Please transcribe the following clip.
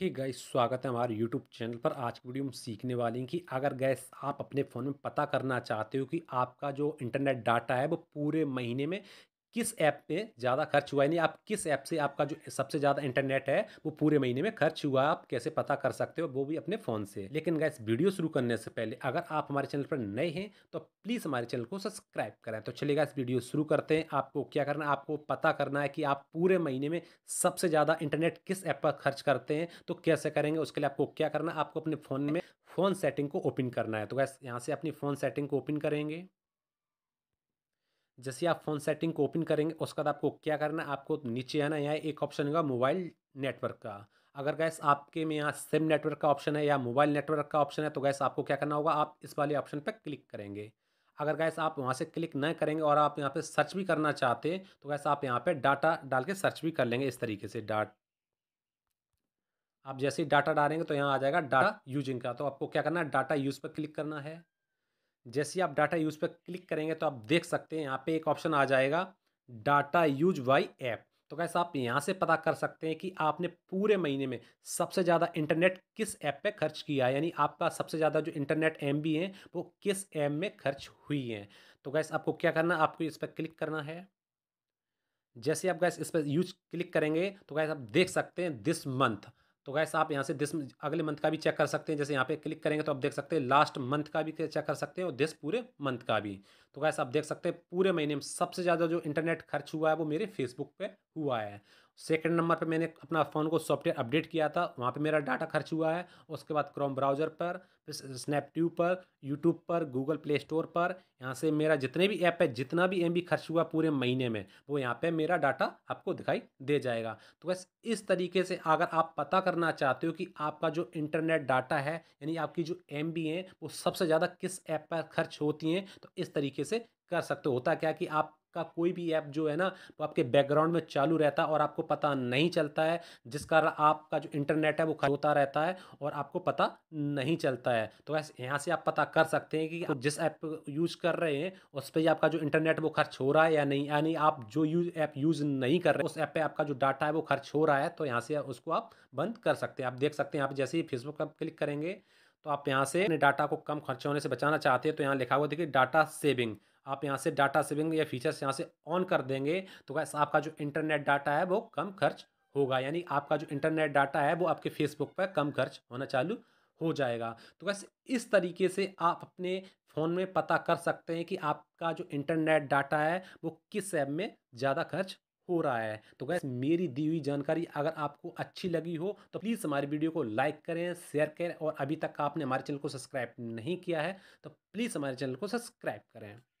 हे gas स्वागत है हमारे यूट्यूब चैनल पर आज की वीडियो हम सीखने वाले हैं कि अगर गैस आप अपने फ़ोन में पता करना चाहते हो कि आपका जो इंटरनेट डाटा है वो पूरे महीने में किस ऐप पे ज़्यादा खर्च हुआ यानी आप किस ऐप से आपका जो सबसे ज़्यादा इंटरनेट है वो पूरे महीने में खर्च हुआ आप कैसे पता कर सकते हो वो भी अपने फ़ोन से लेकिन गैस वीडियो शुरू करने से पहले अगर आप हमारे चैनल पर नए हैं तो प्लीज़ हमारे चैनल को सब्सक्राइब करें तो चलिए गैस वीडियो शुरू करते हैं आपको क्या करना है आपको पता करना है कि आप पूरे महीने में सबसे ज़्यादा इंटरनेट किस ऐप पर खर्च करते हैं तो कैसे करेंगे उसके लिए आपको क्या करना है आपको अपने फ़ोन में फ़ोन सेटिंग को ओपन करना है तो गैस यहाँ से अपनी फ़ोन सेटिंग को ओपन करेंगे जैसे आप फ़ोन सेटिंग को ओपन करेंगे उसके बाद आपको क्या करना है आपको नीचे आना यहाँ एक ऑप्शन होगा मोबाइल नेटवर्क का अगर गैस आपके में यहाँ सिम नेटवर्क का ऑप्शन है या मोबाइल नेटवर्क का ऑप्शन है तो गैस आपको क्या करना होगा आप इस वाले ऑप्शन पर क्लिक करेंगे अगर गैस आप वहाँ से क्लिक न करेंगे और आप यहाँ पर सर्च भी करना चाहते तो गैस आप यहाँ पर डाटा डाल के सर्च भी कर लेंगे इस तरीके से डाट आप जैसे ही डाटा डालेंगे तो यहाँ आ जाएगा डाटा यूजिंग का तो आपको क्या करना है डाटा यूज़ पर क्लिक करना है जैसे आप डाटा यूज़ पर क्लिक करेंगे तो आप देख सकते हैं यहाँ पे एक ऑप्शन आ जाएगा डाटा यूज बाई ऐप तो कैसे आप यहाँ से पता कर सकते हैं कि आपने पूरे महीने में सबसे ज़्यादा इंटरनेट किस ऐप पे खर्च किया है यानी आपका सबसे ज़्यादा जो इंटरनेट एम बी है वो किस ऐप में खर्च हुई है तो गैस आपको क्या करना आपको इस पर क्लिक करना है जैसे आप गैस इस पर यूज क्लिक करेंगे तो गैस आप देख सकते हैं दिस मंथ तो गैस आप यहाँ से दिस अगले मंथ का भी चेक कर सकते हैं जैसे यहाँ पे क्लिक करेंगे तो आप देख सकते हैं लास्ट मंथ का भी चेक कर सकते हैं और दिस पूरे मंथ का भी तो गैस आप देख सकते हैं पूरे महीने में सबसे ज़्यादा जो इंटरनेट खर्च हुआ है वो मेरे फेसबुक पे हुआ है सेकंड नंबर पे मैंने अपना फ़ोन को सॉफ्टवेयर अपडेट किया था वहाँ पे मेरा डाटा खर्च हुआ है उसके बाद क्रोम ब्राउज़र पर स्नैपट्यूब पर यूट्यूब पर गूगल प्ले स्टोर पर यहाँ से मेरा जितने भी ऐप है जितना भी एम खर्च हुआ पूरे महीने में वो यहाँ पे मेरा डाटा आपको दिखाई दे जाएगा तो बस इस तरीके से अगर आप पता करना चाहते हो कि आपका जो इंटरनेट डाटा है यानी आपकी जो एम है वो सबसे ज़्यादा किस ऐप पर खर्च होती हैं तो इस तरीके से कर सकते हो होता क्या कि आप का कोई भी ऐप जो है ना वो आपके बैकग्राउंड में चालू रहता है और आपको पता नहीं चलता है जिस कारण आपका जो इंटरनेट है वो खर्च होता रहता है और आपको पता नहीं चलता है तो वैसे यहाँ से आप पता कर सकते हैं कि तो जिस ऐप यूज़ कर रहे हैं उस पर आपका जो इंटरनेट वो खर्च हो रहा है या नहीं यानी आप जो यूज ऐप यूज़ नहीं कर रहे उस ऐप पर आपका जो डाटा है वो खर्च हो रहा है तो यहाँ से उसको आप बंद कर सकते हैं आप देख सकते हैं आप जैसे ही फेसबुक पर क्लिक करेंगे तो आप यहाँ से अपने डाटा को कम खर्च होने से बचाना चाहते हैं तो यहाँ लिखा हुआ देखिए डाटा सेविंग आप यहाँ से डाटा सेविंग या फीचर्स यहाँ से ऑन कर देंगे तो गैस आपका जो इंटरनेट डाटा है वो कम खर्च होगा यानी आपका जो इंटरनेट डाटा है वो आपके फेसबुक पर कम खर्च होना चालू हो जाएगा तो बस इस तरीके से आप अपने फ़ोन में पता कर सकते हैं कि आपका जो इंटरनेट डाटा है वो किस ऐप में ज़्यादा खर्च हो रहा है तो गैस मेरी दी हुई जानकारी अगर आपको अच्छी लगी हो तो प्लीज़ हमारी वीडियो को लाइक करें शेयर करें और अभी तक आपने हमारे चैनल को सब्सक्राइब नहीं किया है तो प्लीज़ हमारे चैनल को सब्सक्राइब करें